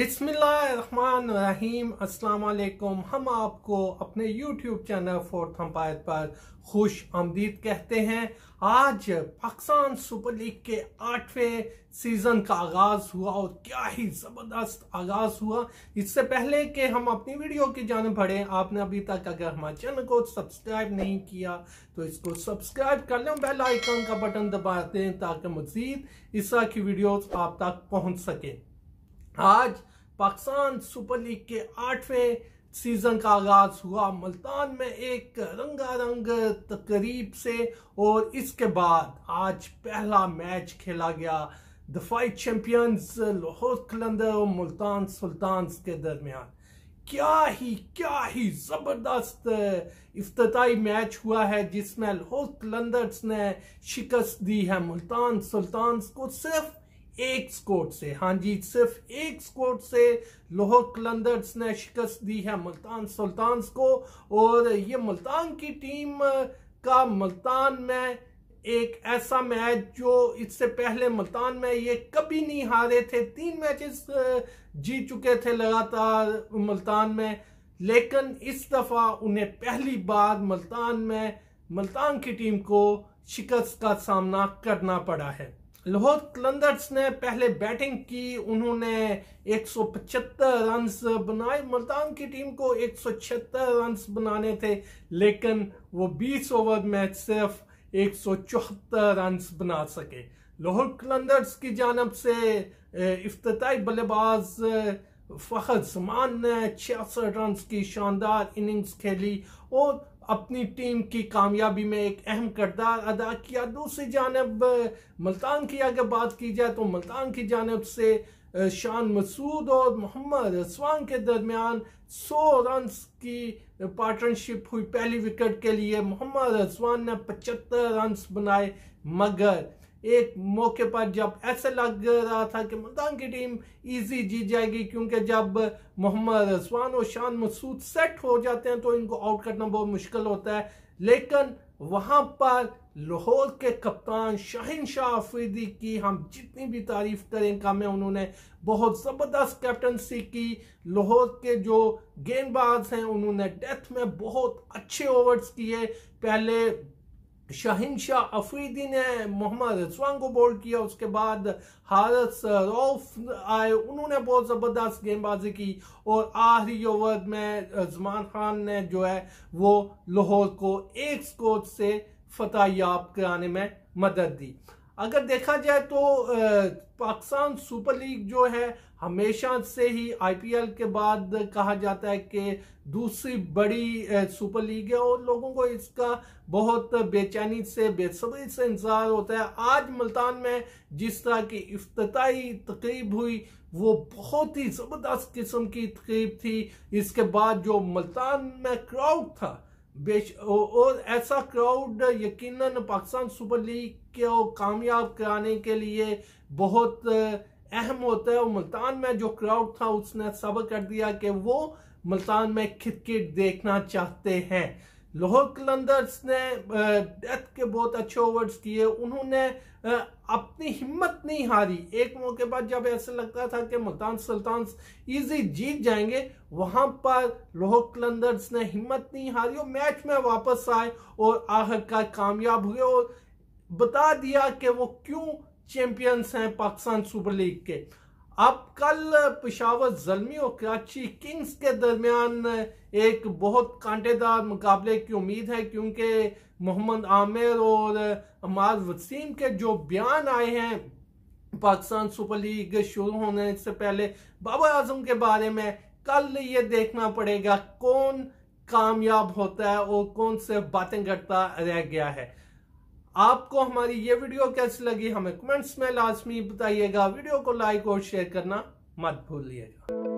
बिस्मिल्लाहिर्रहमानिर्रहीम अस्सलाम वालेकुम हम आपको अपने YouTube चैनल फोर्थ हम्पायत पर खुश आमदीद कहते हैं आज पाकिस्तान सुपर लीग के आठवें सीज़न का आगाज़ हुआ और क्या ही ज़बरदस्त आगाज़ हुआ इससे पहले कि हम अपनी वीडियो की जान भरें आपने अभी तक अगर हमारे चैनल को सब्सक्राइब नहीं किया तो इसको सब्सक्राइब कर लें बेल आइकन का बटन दबा दें ताकि मज़ीद इस तरह की वीडियोस आप तक पहुंच सकें आज पाकिस्तान सुपर लीग के आठवें सीजन का आगाज हुआ मुल्तान में एक रंगारंग तकरीब से और इसके बाद आज पहला मैच खेला गया दफाई चैंपियंस लाहौर कलंदर और मुल्तान सुल्तान्स के दरमियान क्या ही क्या ही ज़बरदस्त अफ्ताही मैच हुआ है जिसमें लाहौर कलंदर्स ने शिकस्त दी है मुल्तान सुल्तान्स को सिर्फ एक स्कोर से हाँ जी सिर्फ एक स्कोर से लोहर कलंदर्स ने शिकस्त दी है मुल्तान सुल्तान को और ये मुल्तान की टीम का मुल्तान में एक ऐसा मैच जो इससे पहले मुल्तान में ये कभी नहीं हारे थे तीन मैचेस जीत चुके थे लगातार मुल्तान में लेकिन इस दफ़ा उन्हें पहली बार मुल्तान में मुल्तान की टीम को शिकस्त का सामना करना पड़ा है लाहौर कलंदर्स ने पहले बैटिंग की उन्होंने 175 रन्स बनाए मुल्तान की टीम को 176 रन्स बनाने थे लेकिन वो 20 ओवर में सिर्फ 174 रन्स बना सके लाहौर कलंदर्स की जानब से अफ्ताई बल्लेबाज फ़खर जमान ने छियासठ रन की शानदार इनिंग्स खेली और अपनी टीम की कामयाबी में एक अहम करदार अदा किया दूसरी जानब मुल्तान की अगर बात की जाए तो मुल्तान की जानब से शान मसूद और मोहम्मद रसवान के दरमियान 100 रन की पार्टनरशिप हुई पहली विकेट के लिए मोहम्मद रसवान ने 75 रन बनाए मगर एक मौके पर जब ऐसे लग रहा था कि मुल्तान की टीम इजी जीत जाएगी क्योंकि जब मोहम्मद रजवान और शान मसूद सेट हो जाते हैं तो इनको आउट करना बहुत मुश्किल होता है लेकिन वहां पर लाहौर के कप्तान शाहिन शाह अफरीदी की हम जितनी भी तारीफ करें कम है उन्होंने बहुत ज़बरदस्त कैप्टनसी की लाहौर के जो गेंदबाज हैं उन्होंने डेथ में बहुत अच्छे ओवर्स किए पहले शाह अफरीदी ने मोहम्मद रिजवान को बोल्ड किया उसके बाद हारत रौफ आए उन्होंने बहुत ज़बरदस्त गेंदबाजी की और आखिरी ओवर में जमान खान ने जो है वो लाहौर को एक स्कोर से फतेह याब कराने में मदद दी अगर देखा जाए तो पाकिस्तान सुपर लीग जो है हमेशा से ही आईपीएल के बाद कहा जाता है कि दूसरी बड़ी सुपर लीग है और लोगों को इसका बहुत बेचैनी से बेसब्री से इंतज़ार होता है आज मुल्तान में जिस तरह की अफ्ताही तकरीब हुई वो बहुत ही ज़बरदस्त किस्म की तकरीब थी इसके बाद जो मुल्तान में क्राउड था और ऐसा क्राउड यकीनन पाकिस्तान सुपर लीग को कामयाब कराने के लिए बहुत अहम होता है और मुल्तान में जो क्राउड था उसने सबर कर दिया कि वो मुल्तान में क्रिकेट देखना चाहते हैं लाहौर कलंदर्स ने डेथ के बहुत अच्छे ओवर्स किए उन्होंने अपनी हिम्मत नहीं हारी एक मौके पर जब ऐसा लगता था कि मुल्तान सुल्तान इजी जीत जाएंगे वहां पर लाहौर कलंदर्स ने हिम्मत नहीं हारी और मैच में वापस आए और आखिरकार कामयाब हुए और बता दिया कि वो क्यों चैंपियंस हैं पाकिस्तान सुपर लीग के अब कल पिशावर जलमी और कराची किंग्स के दरमियान एक बहुत कांटेदार मुकाबले की उम्मीद है क्योंकि मोहम्मद आमिर और अमार वसीम के जो बयान आए हैं पाकिस्तान सुपर लीग शुरू होने से पहले बाबर आजम के बारे में कल ये देखना पड़ेगा कौन कामयाब होता है और कौन से बातें करता रह गया है आपको हमारी ये वीडियो कैसी लगी हमें कमेंट्स में लाजमी बताइएगा वीडियो को लाइक और शेयर करना मत भूलिएगा